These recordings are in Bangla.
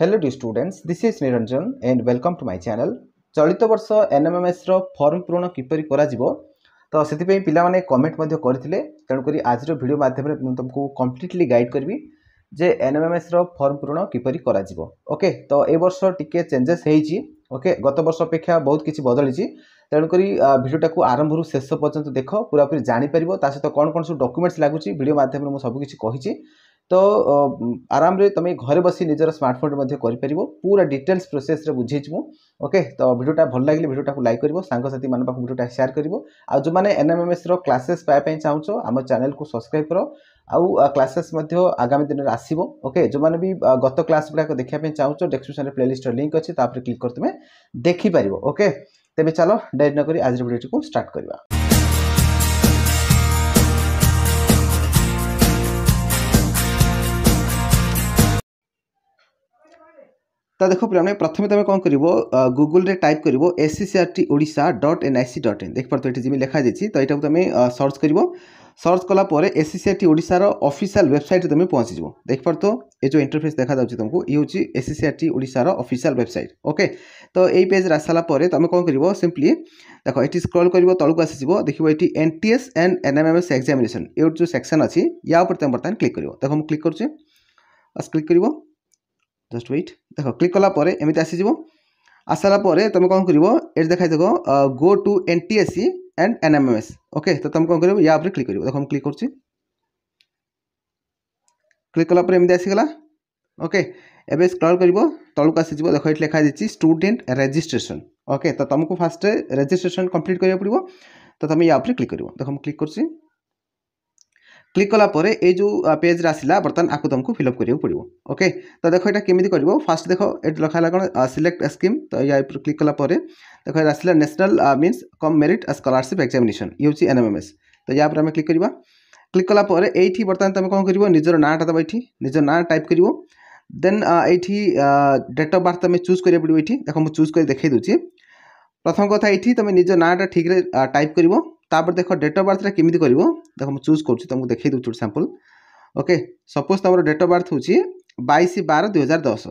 hello dear students this is Niranjan and welcome to my channel চলিত বর্ষ এনএমএমএসর ফর্ম পূরণ কিপর କରାଯିବ ତ ସେଥିପାଇଁ ପିଲାମାନେ କମେଣ୍ଟ ମଧ୍ୟ କରିଥିଲେ ତେଣୁକରି ଆଜିର ଭିଡ଼ିଓ ମାଧ୍ୟମରେ ମୁଁ ତୁମକୁ କମ୍ପ୍ଲିଟଲି ଗାଇଡ଼ କରିବି ଯେ ଏନ୍ଏମ୍ଏମ୍ଏସ୍ର ଫର୍ମ ପୂରଣ କିପରି କରାଯିବ ଓକେ ତ ଏ ବର୍ଷ ଟିକିଏ ଚେଞ୍ଜେସ୍ ହେଇଛି ଓକେ ଗତ ବର୍ଷ ଅପେକ୍ଷା ବହୁତ କିଛି ବଦଳିଛି ତେଣୁକରି ଭିଡ଼ିଓଟାକୁ ଆରମ୍ଭରୁ ଶେଷ ପର୍ଯ୍ୟନ୍ତ ଦେଖ ପୁରାପୁରି ଜାଣିପାରିବ ତା ସହିତ କ'ଣ କ'ଣ ସବୁ ଡକୁମେଣ୍ଟସ୍ ଲାଗୁଛି ଭିଡ଼ିଓ ମାଧ୍ୟମରେ ମୁଁ ସବୁକିଛି କହିଛି ତ ଆରାମରେ ତୁମେ ଘରେ ବସି ନିଜର ସ୍ମାର୍ଟଫୋନ୍ରେ ମଧ୍ୟ କରିପାରିବ ପୁରା ଡିଟେଲ୍ସ ପ୍ରୋସେସ୍ରେ ବୁଝେଇଛି ମୁଁ ଓକେ ତ ଭିଡ଼ିଓଟା ଭଲ ଲାଗିଲେ ଭିଡ଼ିଓଟାକୁ ଲାଇକ୍ କରିବ ସାଙ୍ଗସାଥିମାନଙ୍କ ପାଖକୁ ଭିଡ଼ିଓଟା ସେୟାର କରିବ ଆଉ ଯେଉଁମାନେ ଏନ୍ଏମ୍ଏମ୍ଏସ୍ର କ୍ଲାସେସ୍ ପାଇବା ପାଇଁ ଚାହୁଁଛ ଆମ ଚ୍ୟାନେଲ୍କୁ ସବସ୍କ୍ରାଇବ୍ କର ଆଉ କ୍ଲାସେସ୍ ମଧ୍ୟ ଆଗାମୀ ଦିନରେ ଆସିବ ଓକେ ଯେଉଁମାନେ ବି ଗତ କ୍ଲାସ୍ ଗୁଡ଼ାକ ଦେଖିବା ପାଇଁ ଚାହୁଁଛ ଡେସ୍କ୍ରିପ୍ସନ୍ରେ ପ୍ଲେଲିଷ୍ଟର ଲିଙ୍କ୍ ଅଛି ତାପରେ କ୍ଲିକ୍ କରି ତୁମେ ଦେଖିପାରିବ ଓକେ ତେବେ ଚାଲ ଡେରି ନକରି ଆଜିର ଭିଡ଼ିଓଟିକୁ ଷ୍ଟାର୍ଟ କରିବା ତ ଦେଖ ପିଲାମାନେ ପ୍ରଥମେ ତୁମେ କ'ଣ କରିବ ଗୁଗୁଲରେ ଟାଇପ୍ କରିବ S C C R T Odisha dot N I C dot in ଦେଖିପାରୁଥିବ ଏଠି ଯେମିତି ଲେଖାଯାଇଛି ତ ଏଇଟାକୁ ତୁମେ ସର୍ଚ୍ଚ କରିବ ସର୍ଚ୍ଚ କଲା ପରେ S C C R T ଓଡ଼ିଶାର ଅଫିସିଆଲ୍ ୱେବସାଇଟ୍ରେ ତୁମେ ପହଞ୍ଚିଯିବ ଦେଖିପାରୁଥିବ ଏ ଯେଉଁ ଇଣ୍ଟରଫେସ୍ ଦେଖାଯାଉଛି ତୁମକୁ ଇଏ ହେଉଛି S C C R T ଓଡ଼ିଶାର ଅଫିସିଆଲ୍ ୱେବସାଇଟ୍ ଓକେ ତ ଏଇ ପେଜ୍ରେ ଆସିଲା ପରେ ତୁମେ କ'ଣ କରିବ ସିମ୍ପଲି ଦେଖ ଏଠି ସ୍କ୍ରଲ୍ କରିବ ତଳକୁ ଆସିଯିବ ଦେଖିବ ଏଠି N T S and N M M S examination ଏ ଯେଉଁ ସେକ୍ସନ୍ ଅଛି ୟା ଉପରେ ତୁମେ ବର୍ତ୍ତମାନ କ୍ଲିକ୍ କରିବ ଦେଖ ମୁଁ କ୍ଲିକ୍ କରୁଛି ଆସ କ୍ଲିକ୍ କରିବ ଜଷ୍ଟ ୱେଟ୍ ଦେଖ କ୍ଲିକ୍ କଲା ପରେ ଏମିତି ଆସିଯିବ ଆସିଲା ପରେ ତୁମେ କ'ଣ କରିବ ଏଠି ଦେଖାଇଦେବ go to N T S C and N M S okay ତ ତୁମେ କ'ଣ କରିବ ୟା ଉପରେ କ୍ଲିକ୍ କରିବ ଦେଖ ମୁଁ କ୍ଲିକ୍ କରୁଛି କ୍ଲିକ୍ କଲା ପରେ ଏମିତି ଆସିଗଲା ଓକେ ଏବେ ସ୍କ୍ରଲ୍ କରିବ ତଳକୁ ଆସିଯିବ ଦେଖ ଏଠି ଲେଖା ଯାଇଛି ଷ୍ଟୁଡେଣ୍ଟ ରେଜିଷ୍ଟ୍ରେସନ୍ ଓକେ ତ ତୁମକୁ ଫାର୍ଷ୍ଟ ରେଜିଷ୍ଟ୍ରେସନ୍ କମ୍ପ୍ଲିଟ୍ କରିବାକୁ ପଡ଼ିବ ତ ତୁମେ ୟା ଉପରେ କ୍ଲିକ୍ କରିବ ଦେଖ ମୁଁ କ୍ଲିକ୍ କରୁଛି ক্লিক কলাপরে এই যে পেজরে আসলা বর্তমানে আকু তুমি ফিল আপ করা পড়ব ওকে তো দেখো এটা কমিটি করব ফার্স্ট দেখো এটি লেখা হল কোণ সিলেক্ট স্কিম তো ইয়া ক্লিক কলাপরে দেখো এটা আসলা national means cum merit scholarship examination ইয়ে হচ্ছে এনএমএমএস তো ইয়া উপরে আমি ক্লিক করা ক্লিক কলাপরে এইটি বর্তমানে তুমি কম করব নিজের নাঁটা দেব এটি নিজের নাঁ টাইপ করব দেন এইটি ডেট অফ বার্থ তুমি চুজ করা পড়ব এটি দেখো মু চুজ করে দেখাই দেছি প্রথম কথা এইটি তুমি নিজ নাঁটা ঠিকরে টাইপ করব তাপরে দেখ ডেট অফ বার্থটা কেমিতি করব দেখ মু চুজ করছি তোমাকে দেখাই দেব ছোট স্যাম্পল ওকে সপোজ তোমার ডেট অফ বার্থ হচ্ছে বাইশ বার দুই হাজার দশ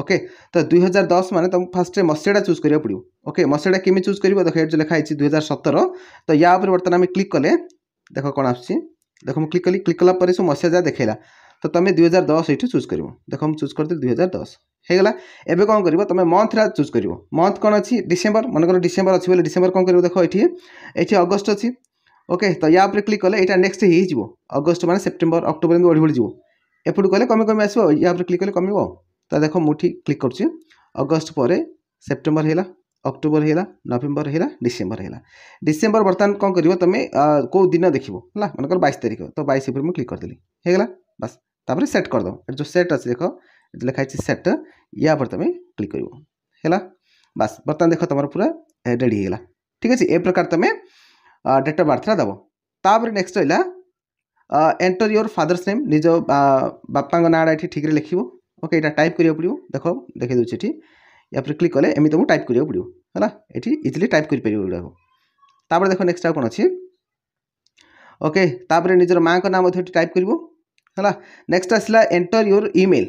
ওকে তো দুই হাজার দশ মানে তোমাকে ফার্স্টে মশিয়াটা চুজ করা পড়ব ওকে মশিয়াটা কেমি চুজ করব দেখ এটা লেখা হয়েছে দুই হাজার সতের তো ইয়া উপরে বর্তমানে আমি ক্লিক কলে দেখ কোণ আসছে দেখ ক্লিক কলি ক্লিক কলাপরে সব মশিয়া যা দেখাইলা তো তুমি দুই হাজার দশ এইটু চুজ করব দেখ মু চুজ করতে দুই হাজার দশ ହେଇଗଲା ଏବେ କ'ଣ କରିବ ତୁମେ ମନ୍ଥରେ ଚୁଜ୍ କରିବ ମନ୍ଥ କ'ଣ ଅଛି ଡିସେମ୍ବର ମନେକର ଡିସେମ୍ବର ଅଛି ବୋଲେ ଡିସେମ୍ବର କ'ଣ କରିବ ଦେଖ ଏଠି ଏଠି ଅଗଷ୍ଟ ଅଛି ଓକେ ତ ୟା ଉପରେ କ୍ଲିକ୍ କଲେ ଏଇଟା ନେକ୍ସଟ ହେଇଯିବ ଅଗଷ୍ଟ ମାନେ ସେପ୍ଟେମ୍ବର ଅକ୍ଟୋବର ଏମିତି ବଢ଼ି ବଢ଼ି ଯିବ ଏପଟୁ କଲେ କମି କମି ଆସିବ ୟା ଉପରେ କ୍ଲିକ୍ କଲେ କମିବ ତ ଦେଖ ମୁଁ ଠିକ୍ କ୍ଲିକ୍ କରୁଛି ଅଗଷ୍ଟ ପରେ ସେପ୍ଟେମ୍ବର ହେଲା ଅକ୍ଟୋବର ହେଲା ନଭେମ୍ବର ହେଲା ଡିସେମ୍ବର ହେଲା ଡିସେମ୍ବର ବର୍ତ୍ତମାନ କ'ଣ କରିବ ତୁମେ କେଉଁ ଦିନ ଦେଖିବ ହେଲା ମନେକର ବାଇଶ ତାରିଖ ତ ବାଇଶ ଉପରେ ମୁଁ କ୍ଲିକ୍ କରିଦେଲି ହେଇଗଲା ବାସ୍ ତାପରେ ସେଟ୍ କରିଦେବ ଏଠି ଯେଉଁ ସେଟ୍ ଅଛି ଦେଖ ଏଠି ଲେଖା ହେଇଛି ସେଟ୍ ୟା ଉପରେ ତୁମେ କ୍ଲିକ୍ କରିବ ହେଲା ବାସ୍ ବର୍ତ୍ତମାନ ଦେଖ ତୁମର ପୁରା ରେଡ଼ି ହେଇଗଲା ଠିକ୍ ଅଛି ଏ ପ୍ରକାର ତୁମେ ଡେଟ୍ ଅଫ୍ ବାର୍ଥଟା ଦେବ ତାପରେ ନେକ୍ସଟ ରହିଲା ଏଣ୍ଟର ୟୋର ଫାଦର୍ସ ନେମ୍ ନିଜ ବାପାଙ୍କ ନାଁଟା ଏଠି ଠିକ୍ରେ ଲେଖିବ ଓକେ ଏଇଟା ଟାଇପ୍ କରିବାକୁ ପଡ଼ିବ ଦେଖ ଦେଖେଇ ଦେଉଛି ଏଠି ୟାପରେ କ୍ଲିକ୍ କଲେ ଏମିତି ତୁମକୁ ଟାଇପ୍ କରିବାକୁ ପଡ଼ିବ ହେଲା ଏଠି ଇଜିଲି ଟାଇପ୍ କରିପାରିବ ଏଗୁଡ଼ାକ ତାପରେ ଦେଖ ନେକ୍ସଟ ଆଉ କ'ଣ ଅଛି ଓକେ ତାପରେ ନିଜର ମାଆଙ୍କ ନାଁ ମଧ୍ୟ ଏଠି ଟାଇପ୍ କରିବ ହେଲା ନେକ୍ସଟ ଆସିଲା ଏଣ୍ଟର ୟୋର ଇମେଲ୍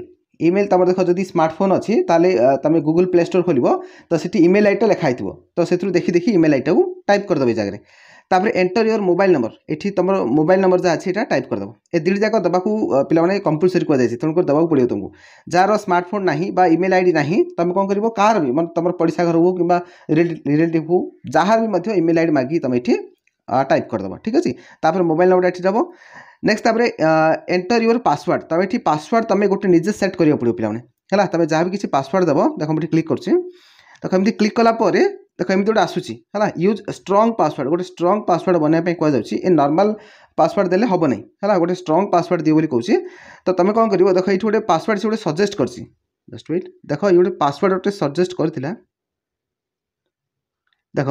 ଇମେଲ୍ ତୁମର ଦେଖ ଯଦି ସ୍ମାର୍ଟଫୋନ୍ ଅଛି ତାହେଲେ ତୁମେ ଗୁଗୁଲ୍ ପ୍ଲେ ଷ୍ଟୋର୍ ଖୋଲିବ ତ ସେଠି ଇମେଲ୍ ଆଇଡ଼ିଟା ଲେଖା ହେଇଥିବ ତ ସେଥିରୁ ଦେଖି ଦେଖି ଇମେଲ୍ ଆଇଡ଼ିଟାକୁ ଟାଇପ୍ କରିଦେବ ଏ ଜାଗାରେ ତାପରେ ଏଣ୍ଟର ୟୋର୍ ମୋବାଇଲ୍ ନମ୍ବର ଏଠି ତୁମର ମୋବାଇଲ୍ ନମ୍ବର ଯାହା ଅଛି ଏଇଟା ଟାଇପ୍ କରିଦେବ ଏ ଦୁଇ ଯାକ ଦେବାକୁ ପିଲାମାନେ କମ୍ପଲସରି କୁହାଯାଇଛି ତେଣୁକରି ଦେବାକୁ ପଡ଼ିବ ତୁମକୁ ଯାହାର ସ୍ମାର୍ଟଫୋନ୍ ନାହିଁ ବା ଇମେଲ୍ ଆଇଡ଼ି ନାହିଁ ତୁମେ କ'ଣ କରିବ କାହାର ବି ମାନେ ତୁମର ପଡ଼ିଶା ଘର ହଉ କିମ୍ବା ରିଲେଟିଭ୍ ହଉ ଯାହାର ବି ମଧ୍ୟ ଇମେଲ୍ ଆଇଡ଼ି ମାଗିକି ତୁମେ ଏଠି ଟାଇପ୍ କରିଦେବ ଠିକ୍ ଅଛି ତାପରେ ମୋବାଇଲ୍ ନମ୍ବରଟା ଏଠି ଦେବ নেক্সট তাপরে ଏଣ୍ଟର ୟୁର ପାସୱାର୍ଡ଼ ତମେ ଏଠି ପାସୱାର୍ଡ଼ ତମେ ଗୋଟେ ନିଜେ ସେଟ୍ କରିବାକୁ ପଡ଼ିବ ପିଲାମାନେ ହେଲା ତମେ ଯାହା ବି କିଛି ପାସୱାର୍ଡ଼ ଦେବ ଦେଖ ମୁଁ ଏଠି କ୍ଲିକ୍ କରୁଛି ଦେଖ ଏମିତି କ୍ଲିକ୍ କଲା ପରେ ଦେଖ ଏମିତି ଗୋଟେ ଆସୁଛି ହେଲା ୟୁଜ୍ ଷ୍ଟ୍ରଙ୍ଗ ପାସୱାର୍ଡ଼ ଗୋଟେ ଷ୍ଟ୍ରଙ୍ଗ ପାସୱାର୍ଡ଼ ବନେଇବା ପାଇଁ କୁହାଯାଉଛି ଏ ନର୍ମାଲ ପାସୱାର୍ଡ଼ ଦେଲେ ହେବ ନାହିଁ ହେଲା ଗୋଟେ ଷ୍ଟ୍ରଙ୍ଗ ପାସୱାର୍ଡ଼ ଦିଅ ବୋଲି କହୁଛି ତ ତମେ କ'ଣ କରିବ ଦେଖ ଏଇଠି ଗୋଟେ ପାସୱାର୍ଡ଼ ସେ ଗୋଟେ ସଜେଷ୍ଟ କରିଛି ଜଷ୍ଟ ୱେଟ୍ ଦେଖ ଏଇ ଗୋଟେ ପାସୱାର୍ଡ଼ ଗୋଟେ ସଜେଷ୍ଟ କରିଥିଲା ଦେଖ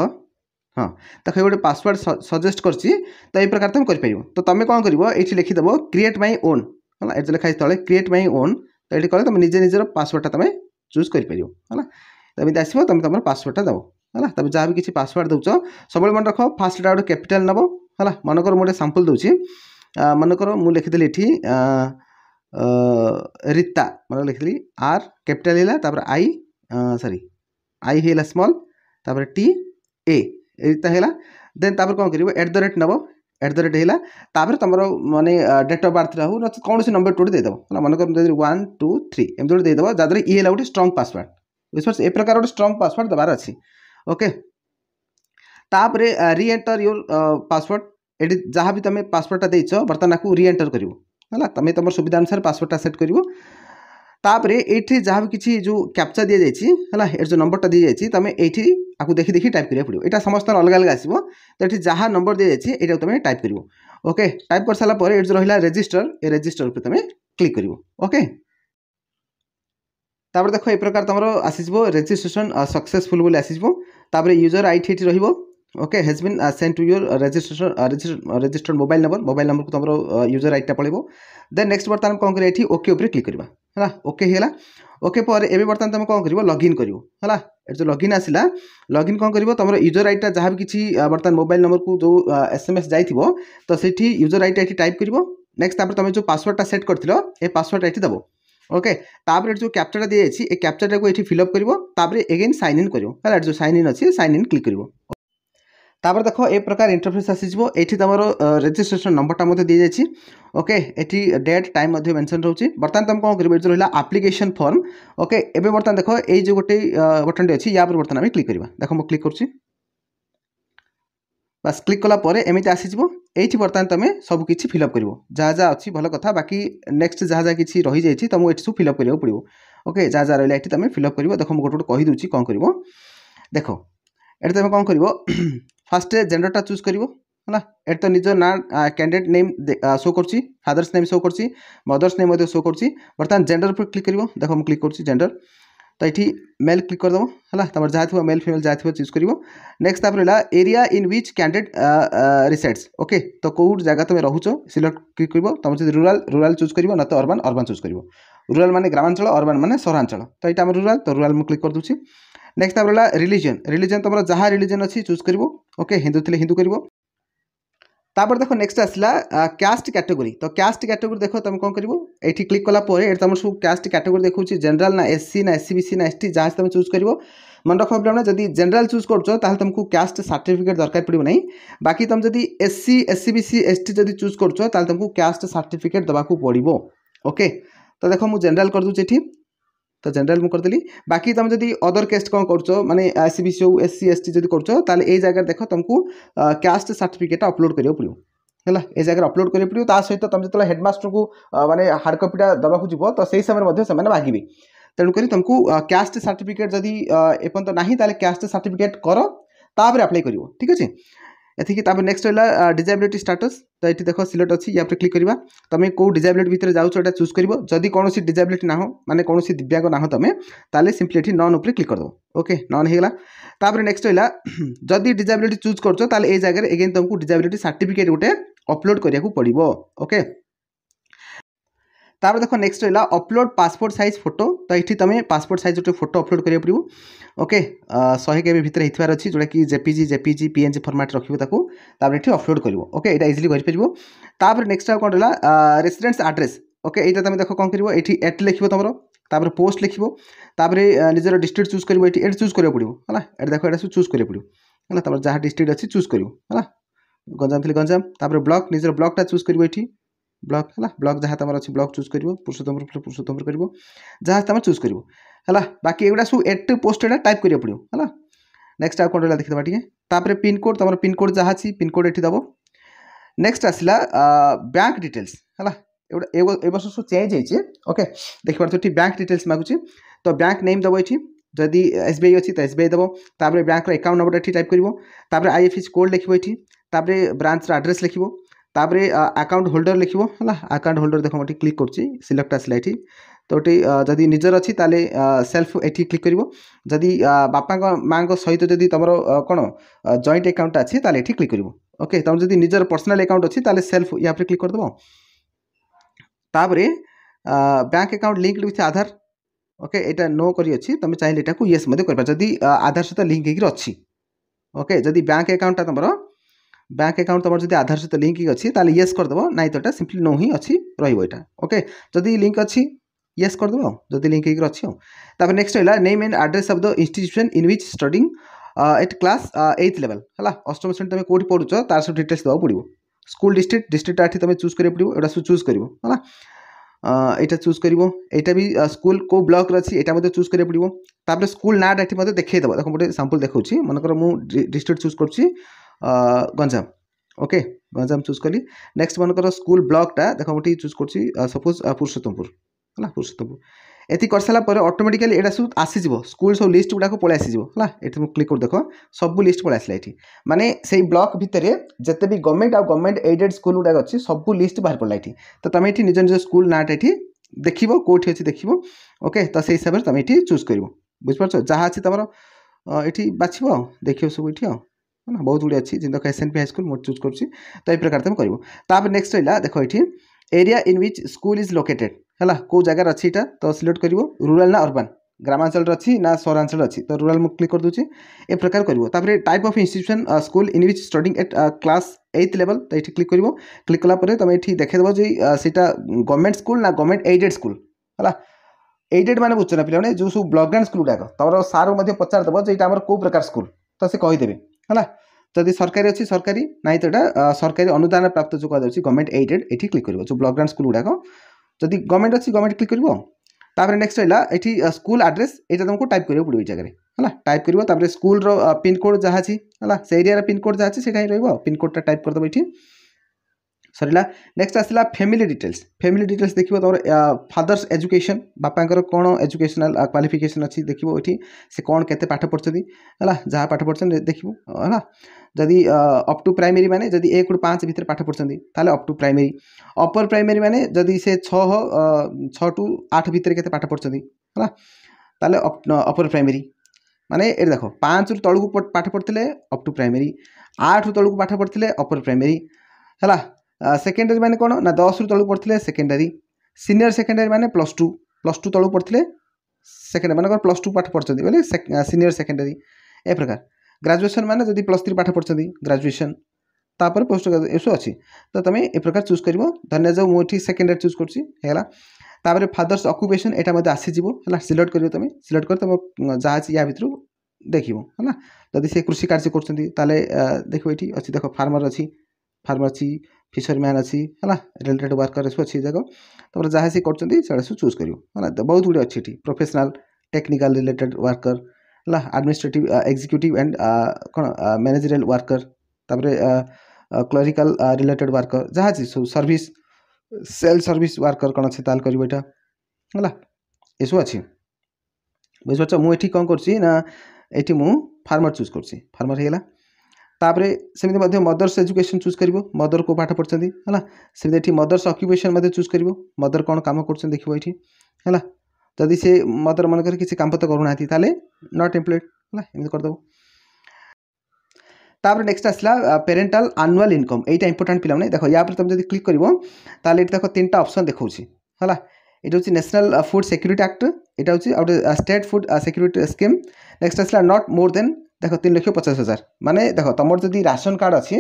হ্যাঁ তাকে গোটে পাসওয়ার্ড সজেস্ট করছি তো এই প্রকার তুমি করে তো তুমি কম করব এইটি লিখিদেব ক্রিয়েট মাই ওন হ্যাঁ এটি লেখা তলে ক্রিয়েট মাই ওন তো এটি কলে তুমি নিজে নিজের পাসওয়ার্ডটা তুমি চুজ করে হ্যাঁ তুমি আসব তুমি তোমার পাসওয়ার্ডটা দেব হ্যাঁ তুমি যা বি কিছু পাসওয়ার্ড দেছ সবুলে মনে রখ ফার্স্টটা গোটে ক্যাপিটাল নেব হ্যাঁ মনে কর গোটে স্যাম্পল দেছি মনে কর মু লিখিদেলি এটি রিতা মনে লিখিদেলি আর ক্যাপিটাল হল তারপরে আই সরি আই হল স্মল তারপরে টি এ यहाँ है देन तर कौन कर एट द रेट नब एट द रेट है तुम मैंने डेट अफ बार्थ रहा ना कौन से नंबर टूटे देदेव है मन कर वन टू थ्री एम गोटे देदेव जहाँ ये गोटे स्ट्रंग पासवर्ड बुझे ए प्रकार गोटे स्ट्रंग पासवर्ड देवार अच्छे ओके तापर रि एंटर योर पासवर्ड ये जहाँ भी तुम पासवर्डा देच बर्तमान आपको रि एंटर कर तुम्हें तुम सुविधा अनुसार पासवर्डा सेट कर तापर ये जहाँ भी किसी जो कैप्चा दी जाइए है जो नंबरटा दी जाइए तुम ये आपको देखि देखि टाइप करा पड़ो यहाँ समस्त अलग अलग आसो तो ये जहाँ नंबर दी जाए यहाँ तुम टाइप कर ओके टाइप कर सारापर ये जो रहा रेजिस्टर ये रेजिस्टर उपर तुम क्लिक करके ओके तापर देख ए प्रकार तुम आसीजो सक्सेसफुल बोली आसीजो यूजर आई टी रोक okay has been send to your registration registered mobile number mobile number को तुम यूजर आईडा पड़ो देन नेक्स्ट बर्तमान कौन कर ओके क्लिक करवा ओके ଓକେ ପରେ ଏବେ ବର୍ତ୍ତମାନ ତୁମେ କ'ଣ କରିବ ଲଗ୍ଇନ୍ କରିବ ହେଲା ଏଠି ଯେଉଁ ଲଗ୍ଇନ୍ ଆସିଲା ଲଗ୍ଇନ୍ କ'ଣ କରିବ ତୁମର ୟୁଜର୍ ଆଇଡ଼ିଟା ଯାହା ବି କିଛି ବର୍ତ୍ତମାନ ମୋବାଇଲ୍ ନମ୍ବରକୁ ଯେଉଁ ଏସ୍ ଏମ୍ ଏସ୍ ଯାଇଥିବ ତ ସେଇଠି ୟୁଜର୍ ଆଇଡ଼ିଟା ଏଠି ଟାଇପ୍ କରିବ ନେକ୍ସଟ ତାପରେ ତୁମେ ଯେଉଁ ପାସୱାର୍ଡ଼ଟା ସେଟ୍ କରିଥିଲ ଏ ପାସୱାର୍ଡ଼ଟା ଏଠି ଦେବ ଓକେ ତାପରେ ଏଠି ଯେଉଁ କ୍ୟାପ୍ଚରଟା ଦିଆଯାଇଛି ଏ କ୍ୟାପ୍ଚରଟାକୁ ଏଠି ଫିଲ୍ଅପ୍ କରିବ ତାପରେ ଏଗେନ୍ ସାଇନ୍ ଇନ୍ କରିବ ହେଲା ଏଠି ଯେଉଁ ସାଇନ୍ ଇନ୍ ଅଛି ସାଇନ୍ ଇନ୍ କ୍ଲିକ୍ କରିବ তাপরে দেখো এ প্রকার ইন্টরফেস আসিযোগ এটি তোমার রেজিষ্ট্রেসন নম্বরটা মধ্যে দিয়ে যাই ওকে এটি ডেট টাইম মধ্যে মেনশন রয়েছে বর্তমান তুমি কম করবে রহলা আপ্লিকেশন ফর্ম ওকে এবে বর্তমান দেখো এই যে গোটে বটনটি অছি ইয়া উপরে বর্তমান আমি ক্লিক করা দেখো মু ক্লিক করছি বাস ক্লিক কলা পরে এমিতি আসিযোগ এইটি বর্তমান তুমি সব কিছু ফিল আপ করব যা যা অছি ভালো কথা বাকি নেক্সট যা যা কিছু রহি যাইছি তুমি এটি সব ফিল আপ করা পড়ব ওকে যা যা রহলা এটি তুমি ফিল আপ করব দেখ মু গোটে গোটে কহিদেছি কম করব দেখো এটা তুমি কম করব ফার্স্টে জেন্ডরটা চুজ করব ହେଲା ଏଠି ତ ନିଜ ନାଁ କ୍ୟାଣ୍ଡିଡେଟ୍ ନେମ୍ ଶୋ କରୁଛି ଫାଦର୍ସ ନେମ୍ ଶୋ କରୁଛି ମଦର୍ସ ନେମ୍ ମଧ୍ୟ ଶୋ କରୁଛି ବର୍ତ୍ତମାନ ଜେଣ୍ଡର ଉପରେ କ୍ଲିକ୍ କରିବ ଦେଖ ମୁଁ କ୍ଲିକ୍ କରୁଛି ଜେଣ୍ଡର ତ ଏଠି ମେଲ୍ କ୍ଲିକ୍ କରିଦେବ ହେଲା ତୁମର ଯାହା ଥିବ ମେଲ୍ ଫିମେଲ୍ ଯାହା ଥିବ ଚୁଜ୍ କରିବ ନେକ୍ସଟ ତାପରେ ହେଲା area in which candidate resides okay ତ କେଉଁ ଜାଗା ତୁମେ ରହୁଛ ସିଲେକ୍ଟ କ୍ଲିକ୍ କରିବ ତୁମେ ଯଦି ରୁରାଲ ରୁରାଲ ଚୁଜ୍ କରିବ ନା ତ ଅର୍ବାନ୍ ଅର୍ବାନ୍ ଚୁଜ୍ କରିବ ରୁରାଲ ମାନେ ଗ୍ରାମାଞ୍ଚଳ ଅର୍ବାନ୍ ମାନେ ସହରାଞ୍ଚଳ ତ ଏଇଟା ଆମର ରୁରାଲ ତ ରୁରାଲ ମୁଁ କ୍ଲିକ୍ କରିଦେଉଛି নেক্সট ଆମର ହେଲା ରିଲିଜନ୍ ରିଲିଜନ୍ ତୁମର ଯାହା ରିଲିଜନ୍ ଅଛି ଚୁଜ୍ କରିବ ଓକେ ହିନ୍ଦୁ ଥିଲେ ହିନ୍ଦୁ କରିବ তারপর দেখো নেক্সট আসলা ক্যাস্ট ক্যাটেগরি তো ক্যাস্ট ক্যাটেগরি দেখো তুমি কম করব এইটি ক্লিক কলা পরে এটা তোমার সব ক্যাস্ট ক্যাটেগরি দেখুছি জেনারেল না এসসি না এসসি বিসি না এসটি যা তুমি চুজ করব মনে রাখ প্রবলেম যদি জেনারেল চুজ করছো তাহলে তুমি ক্যাস্ট সার্টিফিকেট দরকার পড়ব না বাকি তুমি যদি এসসি এসসি বিসি এসটি যদি চুজ করছো তাহলে তুমি ক্যাস্ট সার্টিফিকেট দেওয়া পড়ব ওকে তো দেখো মু জেনারেল করে দেছি এটি তো জেনারেল মু করেদেলি বাকি তুমি যদি অদর কেস্ট কম করছো মানে এসসি বিসি হোক এসসি এসটি যদি করছো তাহলে এই জায়গায় দেখো তুমি ক্যাস্ট সার্টিফিকেট অপলোড করা পড়ব ହେଲା ଏ ଜାଗାରେ ଅପଲୋଡ଼ କରିବାକୁ ପଡ଼ିବ ତା ସହିତ ତମେ ଯେତେବେଳେ ହେଡ଼ମାଷ୍ଟରକୁ ମାନେ ହାର୍ଡ଼ କପିଟା ଦେବାକୁ ଯିବ ତ ସେହି ସମୟରେ ମଧ୍ୟ ସେମାନେ ମାଗିବେ ତେଣୁକରି ତୁମକୁ କ୍ୟାଷ୍ଟ ସାର୍ଟିଫିକେଟ୍ ଯଦି ଏପର୍ଯ୍ୟନ୍ତ ନାହିଁ ତାହେଲେ କ୍ୟାଷ୍ଟ ସାର୍ଟିଫିକେଟ୍ କର ତାପରେ ଆପ୍ଲାଏ କରିବ ଠିକ୍ ଅଛି એથી કે તાપર નેક્સ્ટ હોઈલા ડિસેબિલિટી સ્ટેટસ તો એથી દેખો સિલેક્ટ હોછી યહ પર ક્લિક કરીબા તમે કો ડિસેબિલિટી ભીતરે જાઉ છો એટા ચૂઝ કરીબો જોદી કોણસી ડિસેબિલિટી ના હો મને કોણસી દિવ્યાગ ના હો તમે તાલે સિમ્પલી એથી નોન ઉપર ક્લિક કર દો ઓકે નોન હે ગલા તાપર નેક્સ્ટ હોઈલા જોદી ડિસેબિલિટી ચૂઝ કરજો તાલે એ જાગરે અગેન તમકુ ડિસેબિલિટી સર્ટિફિકેટ ઉટે અપલોડ કર્યાકુ પડીબો ઓકે ତାପରେ ଦେଖ ନେକ୍ସଟ ରହିଲା ଅପଲୋଡ଼ ପାସପୋର୍ଟ ସାଇଜ୍ ଫଟୋ ତ ଏଠି ତୁମେ ପାସପୋର୍ଟ ସାଇଜ୍ ଗୋଟେ ଫଟୋ ଅପଲୋଡ଼ କରିବାକୁ ପଡ଼ିବ ଓକେ ଶହେ କେବି ଭିତରେ ହେଇଥିବାର ଅଛି ଯେଉଁଟାକି ଜେପିଜି ଜେପିଜି ପିଏନ୍ଜି ଫର୍ମାଟ୍ ରଖିବ ତାକୁ ତାପରେ ଏଠି ଅପଲୋଡ଼ କରିବ ଓକେ ଏଇଟା ଇଜିଲି କରିପାରିବ ତାପରେ ନେକ୍ସଟ ଆଉ କ'ଣ ରହିଲା ରେସିଡେନ୍ସ ଆଡ୍ରେସ୍ ଓକେ ଏଇଟା ତୁମେ ଦେଖ କ'ଣ କରିବ ଏଠି ଏଟ୍ ଲେଖିବ ତୁମର ତାପରେ ପୋଷ୍ଟ ଲେଖିବ ତାପରେ ନିଜର ଡିଷ୍ଟ୍ରିକ୍ଟ ଚୁଜ୍ କରିବ ଏଠି ଏଠି ଚୁଜ୍ କରିବାକୁ ପଡ଼ିବ ହେଲା ଏଠି ଦେଖ ଏଇଟା ସବୁ ଚୁଜ୍ କରିବାକୁ ପଡ଼ିବ ହେଲା ତାପରେ ଯାହା ଡିଷ୍ଟ୍ରିକ୍ଟ ଅଛି ଚୁଜ୍ କରିବ ହେଲା ଗଞ୍ଜାମ ଥିଲେ ଗଞ୍ଜାମ ତାପରେ ବ୍ଲକ୍ ନିଜର ବ୍ଲକ୍ଟା ଚୁଜ୍ କରିବ ଏଠି ব্লক ହେଲା ବ୍ଲକ୍ ଯାହା ତୁମର ଅଛି ବ୍ଲକ୍ ଚୁଜ୍ କରିବ ପୁରୁଷୋତ୍ତମରୁ ପୁରୁଷୋତ୍ତମରୁ କରିବ ଯାହା ତୁମେ ଚୁଜ୍ କରିବ ହେଲା ବାକି ଏଗୁଡ଼ା ସବୁ ଏ ଟୁ ପୋଷ୍ଟ ଏଇଟା ଟାଇପ୍ କରିବାକୁ ପଡ଼ିବ ହେଲା ନେକ୍ସଟ ଆଉ କ'ଣ ରହିଲା ଦେଖିଦେବା ଟିକେ ତାପରେ ପିନ୍କୋଡ଼୍ ତୁମର ପିନ୍କୋଡ଼୍ ଯାହା ଅଛି ପିନ୍କୋଡ଼୍ ଏଠି ଦେବ ନେକ୍ସଟ ଆସିଲା ବ୍ୟାଙ୍କ ଡିଟେଲ୍ସ ହେଲା ଏଗୁଡ଼ା ଏ ବର୍ଷ ସବୁ ଚେଞ୍ଜ ହେଇଛି ଓକେ ଦେଖିପାରୁଛ ଏଠି ବ୍ୟାଙ୍କ ଡିଟେଲ୍ସ ମାଗୁଛି ତ ବ୍ୟାଙ୍କ ନେମ୍ ଦେବ ଏଠି ଯଦି ଏସ୍ବିଆଇ ଅଛି ତ ଏସ୍ବିଆଇ ଦେବ ତାପରେ ବ୍ୟାଙ୍କର ଆକାଉଣ୍ଟ ନମ୍ବରଟା ଏଠି ଟାଇପ୍ କରିବ ତାପରେ ଆଇଏଫ୍ଏସ୍ କୋଡ଼୍ ଲେଖିବ ଏଠି ତାପରେ ବ୍ରାଞ୍ଚର ଆଡ୍ରେସ୍ ଲେଖିବ তাপরে আকাউন্ট হোল্ডর লিখব হ্যাঁ আকাউন্ট হোল্ডর দেখো এটি ক্লিক করছি সিলেক্ট আসলে এটি তো এটি যদি নিজের অছি তাহলে সেলফ এটি ক্লিক করব যদি বাপা মা সহিত যদি তোমার কোণ জয়েন্ট একাউন্ট আছে তাহলে এটি ক্লিক করব ওকে তোমার যদি নিজের পর্সনাল একাউন্ট অছি তাহলে সেলফ ইয়াপরে ক্লিক করদেব তাপরে bank account link with Aadhaar okay এটা নো করি অছি তুমি চাইলে এটা ইয়েস মধ্যে করবা যদি আধার সহ লিঙ্ক হয়ে অছি ওকে যদি ব্যাঙ্ক একাউন্টটা তোমার ବ୍ୟାଙ୍କ ଆକାଉଣ୍ଟ ତୁମର ଯଦି ଆଧାର ସହିତ ଲିଙ୍କ୍ ଅଛି ତାହେଲେ ୟେସ୍ କରିଦେବ ନାହିଁ ତ ଏଇଟା ସିମ୍ପଲି ନୋ ହିଁ ଅଛି ରହିବ ଏଇଟା ଓକେ ଯଦି ଲିଙ୍କ୍ ଅଛି ୟେସ୍ କରିଦେବ ଆଉ ଯଦି ଲିଙ୍କ୍ ହେଇକି ଅଛି ଆଉ ତାପରେ ନେକ୍ସଟ ହେଲା name and address of the institution in which studying at class eighth level ହେଲା ଅଷ୍ଟମ ଶ୍ରେଣୀ ତୁମେ କେଉଁଠି ପଢ଼ୁଛ ତା'ର ସବୁ ଡିଟେଲ୍ସ ଦେବାକୁ ପଡ଼ିବ ସ୍କୁଲ ଡିଷ୍ଟ୍ରିକ୍ଟ ଡିଷ୍ଟ୍ରିକ୍ଟ ଏଠି ତୁମେ ଚୁଜ୍ କରିବାକୁ ପଡ଼ିବ ଏଇଟା ସବୁ ଚୁଜ୍ କରିବ ହେଲା ଏଇଟା ଚୁଜ୍ କରିବ ଏଇଟା ବି ସ୍କୁଲ କେଉଁ ବ୍ଲକ୍ରେ ଅଛି ଏଇଟା ମଧ୍ୟ ଚୁଜ୍ କରିବାକୁ ପଡ଼ିବ ତାପରେ ସ୍କୁଲ ନାଁଟା ଏଠି ମଧ୍ୟ ଦେଖେଇଦେବ ତାକୁ ଗୋଟେ ସାମ୍ପଲ୍ ଦେଖାଉଛି ମନେକର ମୁଁ ଡିଷ୍ଟ୍ରିକ୍ଟ ଚୁଜ୍ କରୁଛି ଗଞ୍ଜାମ ଓକେ ଗଞ୍ଜାମ ଚୁଜ୍ କଲି ନେକ୍ସଟ ମନେକର ସ୍କୁଲ ବ୍ଲକଟା ଦେଖ ମୁଁ ଟିକେ ଚୁଜ୍ କରୁଛି ସପୋଜ ପୁରୁଷୋତ୍ତମପୁର ହେଲା ପୁରୁଷୋତ୍ତମପୁର ଏତିକି କରିସାରିଲା ପରେ ଅଟୋମେଟିକାଲି ଏଇଟା ସବୁ ଆସିଯିବ ସ୍କୁଲ ସବୁ ଲିଷ୍ଟ ଗୁଡ଼ାକ ପଳେଇ ଆସିଯିବ ହେଲା ଏଠି ମୁଁ କ୍ଲିକ୍ କରି ଦେଖ ସବୁ ଲିଷ୍ଟ ପଳେଇ ଆସିଲା ଏଠି ମାନେ ସେଇ ବ୍ଲକ ଭିତରେ ଯେତେ ବି ଗଭର୍ଣ୍ଣମେଣ୍ଟ ଆଉ ଗଭର୍ଣ୍ଣମେଣ୍ଟ ଏଇଡେଡ଼ ସ୍କୁଲ ଗୁଡ଼ାକ ଅଛି ସବୁ ଲିଷ୍ଟ ବାହାର ପଡ଼ିଲା ଏଠି ତ ତୁମେ ଏଠି ନିଜ ନିଜ ସ୍କୁଲ ନାଁଟା ଏଠି ଦେଖିବ କେଉଁଠି ଅଛି ଦେଖିବ ଓକେ ତ ସେଇ ହିସାବରେ ତୁମେ ଏଠି ଚୁଜ୍ କରିବ ବୁଝିପାରୁଛ ଯାହା ଅଛି ତୁମର ଏଠି ବାଛିବ ଆଉ ଦେଖିବ ସବୁ ଏଠି ଆଉ না ବହୁତ ଗୁଡ଼ିଏ ଅଛି ଯେମିତି ଦେଖ ଏସ୍ ଏନ୍ ପି ହାଇସ୍କୁଲ ମୁଁ ଚୁଜ୍ କରୁଛି ତ ଏଇ ପ୍ରକାର ତୁମେ କରିବ ତାପରେ ନେକ୍ସଟ ରହିଲା ଦେଖ ଏଠି area in which school is located ହେଲା କେଉଁ ଜାଗାରେ ଅଛି ଏଇଟା ତ ସିଲେକ୍ଟ କରିବ ରୁରାଲ୍ ନା ଅର୍ବାନ୍ ଗ୍ରାମାଞ୍ଚଳରେ ଅଛି ନା ସହରାଞ୍ଚଳରେ ଅଛି ତ ରୁରାଲ୍ ମୁଁ କ୍ଲିକ୍ କରିଦେଉଛି ଏ ପ୍ରକାର କରିବ ତାପରେ type of institution school in which studying at class eighth ଲେବଲ୍ ତ ଏଠି କ୍ଲିକ୍ କରିବ କ୍ଲିକ୍ কলা পরে তুমি এটি দেখে দেব যে সেটা গভর্নমেন্ট স্কুল না গভর্নমেন্ট এইডেড স্কুল হলা এইডেড মানে বুঝছো না পিলা যে সব ব্লক গ্রাউন্ড স্কুল গুড়াক তোমার সার পচারিদেব যে এটা আমার কেউ প্রকার স্কুল তো সে ହେଲା ଯଦି ସରକାରୀ ଅଛି ସରକାରୀ ନାହିଁ ତ ଏଇଟା ସରକାରୀ ଅନୁଦାନ ପ୍ରାପ୍ତ ଯେଉଁ କୁହାଯାଉଛି ଗଭର୍ଣ୍ଣମେଣ୍ଟ ଏଇଡେଡ୍ ଏଠି କ୍ଲିକ୍ କରିବ ଯେଉଁ ବ୍ଲକ୍ ଗ୍ରାଣ୍ଡ ସ୍କୁଲ୍ ଗୁଡ଼ାକ ଯଦି ଗଭର୍ଣ୍ଣମେଣ୍ଟ ଅଛି ଗଭର୍ଣ୍ଣମେଣ୍ଟ କ୍ଲିକ୍ କରିବ ତାପରେ ନେକ୍ସଟ ରହିଲା ଏଠି ସ୍କୁଲ୍ ଆଡ୍ରେସ୍ ଏଇଟା ତୁମକୁ ଟାଇପ୍ କରିବାକୁ ପଡ଼ିବ ଏଇ ଜାଗାରେ ହେଲା ଟାଇପ୍ କରିବ ତାପରେ ସ୍କୁଲ୍ର ପିନ୍କୋଡ଼୍ ଯାହା ଅଛି ହେଲା ସେ ଏରିଆର ପିନ୍କୋଡ଼୍ ଯାହା ଅଛି ସେଇଟା ହିଁ ରହିବ ପିନ୍କୋଡ଼୍ଟା ଟାଇପ୍ କରିଦେବ ଏଠି ସରିଲା ନେକ୍ସଟ ଆସିଲା ଫ୍ୟାମିଲି ଡିଟେଲ୍ସ ଫ୍ୟାମିଲି ଡିଟେଲ୍ସ ଦେଖିବ ତୁମର ଫାଦର୍ସ ଏଜୁକେସନ୍ ବାପାଙ୍କର କ'ଣ ଏଜୁକେସନାଲ କ୍ୱାଲିଫିକେସନ୍ ଅଛି ଦେଖିବ ଏଠି ସେ କ'ଣ କେତେ ପାଠ ପଢ଼ୁଛନ୍ତି ହେଲା ଯାହା ପାଠ ପଢ଼ୁଛନ୍ତି ଦେଖିବୁ ହେଲା ଯଦି ଅପ୍ ଟୁ ପ୍ରାଇମେରୀ ମାନେ ଯଦି ଏକରୁ ପାଞ୍ଚ ଭିତରେ ପାଠ ପଢ଼ୁଛନ୍ତି ତାହେଲେ up to primary upper primary ମାନେ ଯଦି ସେ ଛଅ ଛଅ ଟୁ ଆଠ ଭିତରେ କେତେ ପାଠ ପଢ଼ୁଛନ୍ତି ହେଲା ତାହେଲେ ଅପର ପ୍ରାଇମେରୀ ମାନେ ଏଠି ଦେଖ ପାଞ୍ଚରୁ ତଳକୁ ପାଠ ପଢ଼ୁଥିଲେ ଅପ୍ ଟୁ ପ୍ରାଇମେରୀ ଆଠରୁ ତଳକୁ ପାଠ ପଢ଼ୁଥିଲେ ଅପର ପ୍ରାଇମେରୀ ହେଲା ସେକେଣ୍ଡାରୀ ମାନେ କ'ଣ ନା ଦଶରୁ ତଳକୁ ପଢ଼ିଥିଲେ ସେକେଣ୍ଡାରୀ ସିନିୟର ସେକେଣ୍ଡାରୀ ମାନେ ପ୍ଲସ୍ ଟୁ ପ୍ଲସ୍ ଟୁ ତଳକୁ ପଢ଼ିଥିଲେ ସେକେଣ୍ଡାରୀ ମାନଙ୍କର ପ୍ଲସ୍ ଟୁ ପାଠ ପଢ଼ୁଛନ୍ତି ବୋଲେ ସିନିୟର ସେକେଣ୍ଡାରୀ ଏ ପ୍ରକାର ଗ୍ରାଜୁଏସନ୍ ମାନେ ଯଦି ପ୍ଲସ୍ ଥ୍ରୀ ପାଠ ପଢ଼ୁଛନ୍ତି ଗ୍ରାଜୁଏସନ୍ ତାପରେ ପୋଷ୍ଟ ଏସବୁ ଅଛି ତ ତମେ ଏ ପ୍ରକାର ଚୁଜ୍ କରିବ ଧନ୍ୟଯାଉ ମୁଁ ଏଠି ସେକେଣ୍ଡାରୀ ଚୁଜ୍ କରୁଛି ହେଇଗଲା ତାପରେ ଫାଦର୍ସ ଅକୁପେସନ୍ ଏଇଟା ମଧ୍ୟ ଆସିଯିବ ହେଲା ସିଲେକ୍ଟ କରିବ ତମେ ସିଲେକ୍ଟ କରି ତମ ଯାହା ଅଛି ୟା ଭିତରୁ ଦେଖିବ ହେଲା ଯଦି ସେ କୃଷି କାର୍ଯ୍ୟ କରୁଛନ୍ତି ତାହେଲେ ଦେଖିବ ଏଠି ଅଛି ଦେଖ ଫାର୍ମର ଅଛି ଫାର୍ମର ଅଛି ଫିସରମ୍ୟାନ୍ ଅଛି ହେଲା ରିଲେଟେଡ଼୍ ୱାର୍କର୍ ଏସବୁ ଅଛି ଯାକ ତା'ପରେ ଯାହା ସେ କରୁଛନ୍ତି ସେଗୁଡ଼ା ସବୁ ଚୁଜ୍ କରିବୁ ହେଲା ବହୁତ ଗୁଡ଼ିଏ ଅଛି ଏଠି ପ୍ରଫେସନାଲ୍ ଟେକ୍ନିକାଲ୍ ରିଲେଟେଡ଼୍ ୱାର୍କର୍ ହେଲା ଆଡ଼ମିନିଷ୍ଟ୍ରେଟିଭ୍ ଏକ୍ଜିକ୍ୟୁଟିଭ୍ ଆଣ୍ଡ କ'ଣ ମ୍ୟାନେଜରିଆଲ୍ ୱାର୍କର୍ ତା'ପରେ କ୍ଲରିକାଲ୍ ରିଲେଟେଡ଼୍ ୱାର୍କର୍ ଯାହା ଅଛି ସବୁ ସର୍ଭିସ୍ ସେଲ୍ ସର୍ଭିସ୍ ୱାର୍କର୍ କ'ଣ ଅଛି ତାହେଲେ କରିବ ଏଇଟା ହେଲା ଏସବୁ ଅଛି ବୁଝିପାରୁଛ ମୁଁ ଏଠି କ'ଣ କରୁଛି ନା ଏଠି ମୁଁ ଫାର୍ମର୍ ଚୁଜ୍ କରୁଛି ଫାର୍ମର୍ ହେଇଗଲା ତାପରେ ସେମିତି ମଧ୍ୟ ମଦର୍ସ ଏଜୁକେସନ୍ ଚୁଜ୍ କରିବ ମଦର୍ କେଉଁ ପାଠ ପଢ଼ିଛନ୍ତି ହେଲା ସେମିତି ଏଠି ମଦର୍ସ ଅକ୍ୟୁପେସନ୍ ମଧ୍ୟ ଚୁଜ୍ କରିବ ମଦର୍ କ'ଣ କାମ କରୁଛନ୍ତି ଦେଖିବ ଏଠି ହେଲା ଯଦି ସେ ମଦର୍ ମନେକରି କିଛି କାମ ତ କରୁନାହାନ୍ତି ତାହେଲେ ନଟ୍ ଏମ୍ପ୍ଲଏଡ଼୍ ହେଲା ଏମିତି କରିଦେବ ତାପରେ ନେକ୍ସଟ ଆସିଲା ପେରେଣ୍ଟାଲ ଆନୁଆଲ୍ ଇନକମ୍ ଏଇଟା ଇମ୍ପୋର୍ଟାଣ୍ଟ ପିଲାମାନେ ଦେଖ ୟା ଉପରେ ତୁମେ ଯଦି କ୍ଲିକ୍ କରିବ ତାହେଲେ ଏଠି ଦେଖ ତିନିଟା ଅପସନ୍ ଦେଖାଉଛି ହେଲା এটা হচ্ছে ন্যাশনাল ফুড সিকিউরিটি অ্যাক্ট এটা হচ্ছে out state food security scheme next আসলে নট মোর দেন দেখো তিন লক্ষ পচাশ হাজার মানে দেখো তোমার যদি রাশন কার্ড অছি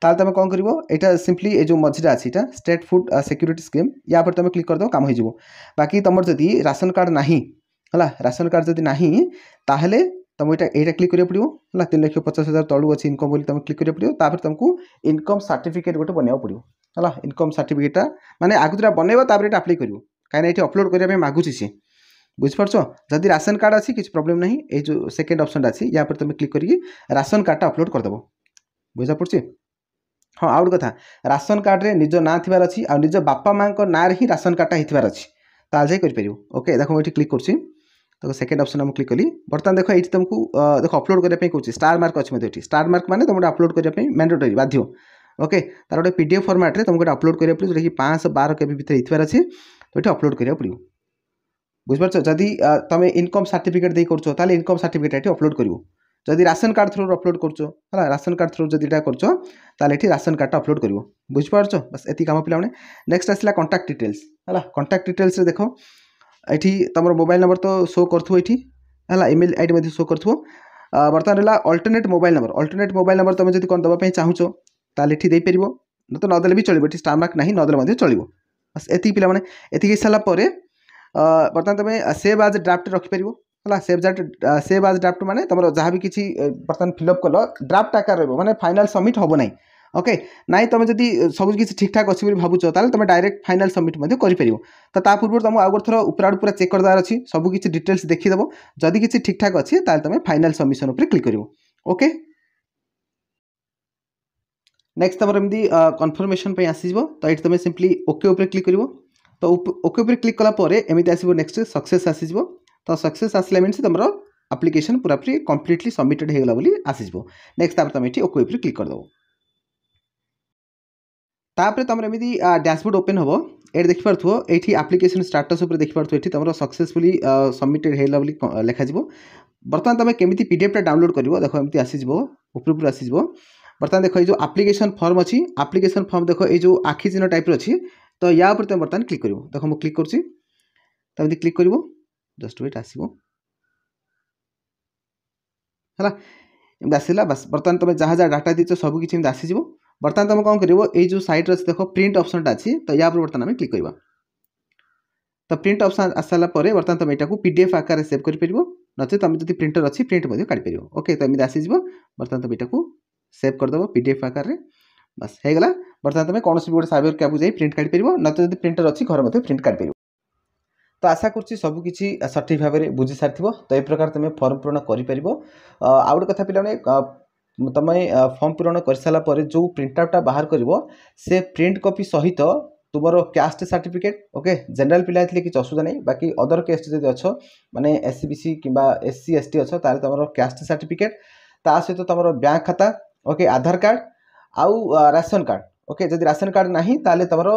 তাহলে তুমি কম করব এটা সিম্পলি এই যে মঝিটা আছে এটা স্টেট ফুড সিক্যুরিটি স্কিম ইয়া উপরে তুমি ক্লিক করেদেব কাম হয়ে যাব বাকি তোমার যদি রাশন কার্ড না হলা রাশন কার্ড যদি না তাহলে তুমি এটা এইটা ক্লিক করা পড়ব হল তিন লক্ষ পচাশ হাজার তলু অছি ইনকম বলে তুমি ক্লিক করা পড়ব তাপরে তুমি ইনকম সার্টিফিকেট গোটে বনাইব পড়ব হল ইনকম সার্টিফিকেটটা মানে আগুতরা বনাইব তাপরে এটা আপ্লাই করব কাইনা এটি অপলোড করা মাগুছি সে বুঝিপারছ যদি রাশন কার্ড আছে কিছু প্রোবলেম না এই যে সেকেন্ড অপসনটা আছে ইয়াপরে তুমি ক্লিক করি রাশন কার্ডটা অপলোড করেদেব বুঝা পড়ছে হ্যাঁ আউ কথা রাশন কার্ডে নিজ না থার অছি আর নিজ বাপা মা না হি রাশন কার্ডটা হইতার অছি তাহলে যাই করে পারিব ওকে দেখো এটি ক্লিক করছি দেখো সেকেন্ড অপসন আমি ক্লিক কলি বর্তমান দেখো এইটি তুমি দেখো অপলোড করা কুচি স্টার মার্ক অছি মধ্যে এটি স্টার মার্ক মানে তোমার অপলোড করা ম্যান্ডেটরি বাধ্য ওকে তার গোটে পিডিএফ ফর্মাটে তোমাকে অপলোড করা পড়ে যেটা কি পাঁচশহ বার কেবি ভিতরে হইতার আছে তো এটি অপলোড করা পড়ব ବୁଝିପାରୁଛ ଯଦି ତୁମେ ଇନକମ୍ ସାର୍ଟିଫିକେଟ୍ ଦେଇ କରୁଛ ତାହେଲେ ଇନକମ୍ ସାର୍ଟିଫିକେଟ୍ ଏଠି ଅପଲୋଡ଼ କରିବ ଯଦି ରାସନ କାର୍ଡ଼ ଥ୍ରୁରୁ ଅପଲୋଡ଼ କରୁଛ ହେଲା ରାସନ କାର୍ଡ଼ ଥ୍ରୁରୁ ଯଦି ଏଇଟା କରୁଛ ତାହେଲେ ଏଠି ରାସନ କାର୍ଡ଼ଟା ଅପଲୋଡ଼ କରିବ ବୁଝିପାରୁଛ ବାସ୍ ଏତିକି କାମ ପିଲାମାନେ ନେକ୍ସଟ ଆସିଲା କଣ୍ଟାକ୍ଟ ଡିଟେଲ୍ସ ହେଲା କଣ୍ଟାକ୍ଟ ଡିଟେଲ୍ସରେ ଦେଖ ଏଠି ତୁମର ମୋବାଇଲ୍ ନମ୍ବର ତ ଶୋ କରୁଥିବ ଏଠି ହେଲା ଇମେଲ୍ ଆଇଡ଼ି ମଧ୍ୟ ଶୋ କରୁଥିବ ବର୍ତ୍ତମାନ ହେଲା alternate mobile number alternate mobile number ତୁମେ ଯଦି କ'ଣ ଦେବା ପାଇଁ ଚାହୁଁଛ ତାହେଲେ ଏଠି ଦେଇପାରିବ ତ ନଦେଲେ ବି ଚଳିବ ଏଠି ଷ୍ଟାମ୍ପ ମାର୍କ ନାହିଁ ନଦେଲେ ମଧ୍ୟ ଚଳିବ ବାସ୍ ଏତିକି ପିଲାମାନେ ଏତିକି ସାରିଲା ପରେ ବର୍ତ୍ତମାନ ତୁମେ ସେଭ୍ ଆଜ୍ ଡ୍ରାଫ୍ଟ ରଖିପାରିବ ହେଲା ସେଭ୍ ଜାଟ୍ ସେଭ୍ ଆଜ୍ ଡ୍ରାଫ୍ଟ ମାନେ ତୁମର ଯାହା ବି କିଛି ବର୍ତ୍ତମାନ ଫିଲ୍ଅପ୍ କଲ ଡ୍ରାଫ୍ଟ ଆକାର ରହିବ ମାନେ ଫାଇନାଲ୍ ସବମିଟ୍ ହେବ ନାହିଁ ଓକେ ନାଇଁ ତୁମେ ଯଦି ସବୁ କିଛି ଠିକ୍ଠାକ୍ ଅଛି ବୋଲି ଭାବୁଛ ତାହେଲେ ତୁମେ ଡାଇରେକ୍ଟ ଫାଇନାଲ୍ ସବମିଟ୍ ମଧ୍ୟ କରିପାରିବ ତ ତା ପୂର୍ବରୁ ତୁମକୁ ଆଉ ଗୋଟେ ଥର ଉପରେ ପୁରା ଚେକ୍ କରିଦେବାର ଅଛି ସବୁ କିଛି ଡିଟେଲ୍ସ ଦେଖିଦେବ ଯଦି କିଛି ଠିକ୍ଠାକ୍ ଅଛି ତାହେଲେ ତୁମେ ଫାଇନାଲ୍ ସବମିସନ୍ ଉପରେ କ୍ଲିକ୍ କରିବ ଓକେ ନେକ୍ସଟ ତୁମର ଏମିତି କନଫର୍ମେସନ୍ ପାଇଁ ଆସିଯିବ ତ ଏଇଠି ତୁମେ ସିମ୍ପଲି ଓକେ ଉପରେ କ୍ଲିକ୍ କରିବ তো ওকে উপরে ক্লিক কলাপরে এমনি আসব নেক্সট সকসেস আসিযোগ তো সকসেস আসলে মিনস তোমার আপ্লিকেশন পুরাপুরি কমপ্লিটলি সবমিটেড হয়ে গেল বলে আসিযোগ নেক্সট তারপরে তুমি এটি ওকে উপরে ক্লিক করেদেব তাপরে তোমার এমনি ড্যাশবোর্ড ওপেন হব এটি দেখিপারুথ এইটি আপ্লিকেশন স্টাটস উপরে দেখিপারুথ এটি তোমার সকসেসফুলি সবমিটেড হয়ে বলে লেখাযোগ বর্তমান তুমি কেমিটি পিডিএফটা ডাউনলোড করব দেখো এমনি আসিযোগ উপরে উপরে আসিযোগ বর্তমান দেখো এই যে আপ্লিকেশন ফর্ম অছি আপ্লিকেশন ফর্ম দেখো এই যে আখি চিহ্ন টাইপের অছি তো ইয়া উপরে তুমি বর্তমানে ক্লিক করব দেখো মু ক্লিক করছি তুমি যদি ক্লিক করব জস্ট ওয়েট আসব ହେଲା ଏମିତି ଆସିଲା ବାସ୍ ବର୍ତ୍ତମାନ ତୁମେ ଯାହା ଯାହା ଡାଟା ଦେଇଛ ସବୁ କିଛି ଏମିତି ଆସିଯିବ ବର୍ତ୍ତମାନ ତୁମେ କ'ଣ କରିବ ଏଇ ଯେଉଁ ସାଇଟ୍ରେ ଦେଖ ପ୍ରିଣ୍ଟ ଅପସନ୍ଟା ଅଛି ତ ୟା ଉପରେ ବର୍ତ୍ତମାନ ଆମେ କ୍ଲିକ୍ କରିବା ତ ପ୍ରିଣ୍ଟ ଅପସନ୍ ଆସିସାରିଲା ପରେ ବର୍ତ୍ତମାନ ତୁମେ ଏଇଟାକୁ ପି ଡି ଏଫ୍ ଆକାରରେ ସେଭ୍ କରିପାରିବ ନଚେତ୍ ତୁମେ ଯଦି ପ୍ରିଣ୍ଟର ଅଛି ପ୍ରିଣ୍ଟ ମଧ୍ୟ କାଢ଼ିପାରିବ ଓକେ ତ ଏମିତି ଆସିଯିବ ବର୍ତ୍ତମାନ ତୁମେ ଏଇଟାକୁ ସେଭ୍ କରିଦେବ ପି ଡି ଏଫ୍ ଆକାରରେ ବାସ୍ ହେଇଗଲା ବର୍ତ୍ତମାନ ତୁମେ କୌଣସି ବି ଗୋଟେ ସାଇବର କ୍ୟାବ୍କୁ ଯାଇ ପ୍ରିଣ୍ଟ କାଢ଼ିପାରିବ ନା ତ ଯଦି ପ୍ରିଣ୍ଟର ଅଛି ଘରେ ମଧ୍ୟ ପ୍ରିଣ୍ଟ କାଢ଼ିପାରିବ ତ ଆଶା କରୁଛି ସବୁକିଛି ସଠିକ୍ ଭାବରେ ବୁଝିସାରିଥିବ ତ ଏ ପ୍ରକାର ତୁମେ ଫର୍ମ ପୂରଣ କରିପାରିବ ଆଉ ଗୋଟେ କଥା ପିଲାମାନେ ତୁମେ ଫର୍ମ ପୂରଣ କରିସାରିଲା ପରେ ଯେଉଁ ପ୍ରିଣ୍ଟ ଆଉଟ୍ଟା ବାହାର କରିବ ସେ ପ୍ରିଣ୍ଟ କପି ସହିତ ତୁମର କ୍ୟାଷ୍ଟ ସାର୍ଟିଫିକେଟ୍ ଓକେ ଜେନେରାଲ ପିଲା ହେଇଥିଲେ କିଛି ଅସୁବିଧା ନାହିଁ ବାକି ଅଦର କ୍ୟାଷ୍ଟ ଯଦି ଅଛ ମାନେ ଏସ୍ ସି ବି ସି କିମ୍ବା ଏସ୍ ସି ଏସ୍ ଟି ଅଛ ତାହେଲେ ତୁମର କ୍ୟାଷ୍ଟ ସାର୍ଟିଫିକେଟ୍ ତା ସହିତ ତୁମର ବ୍ୟାଙ୍କ ଖାତା ଓକେ ଆଧାର କାର୍ଡ଼ ଆଉ ରାସନ କାର୍ଡ଼ ওকে যদি রাশন কার্ড না তাহলে তোমার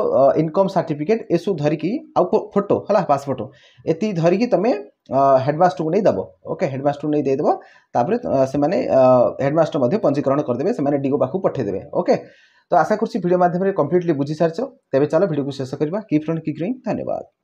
ইনকম সার্টিফিকেট এসব ধরিকি আউ ফটো হলা পাসফোটো এতি ধরিকি তুমি হেডমাস্টরকে নিয়ে দেব ওকে হেডমাস্টর নিয়ে দিয়ে দেব তাপরে সে হেডমাস্টর মধ্যে পঞ্জীকরণ করেদেবে সে ডিও পাখু পঠাইদেবে ওকে তো আশা করছি ভিডিও মাধ্যমে কমপ্লিটলি বুঝি সারিছ তেবে চলো ভিডিওকে শেষ করা কিপ রন কিক রিং ধন্যবাদ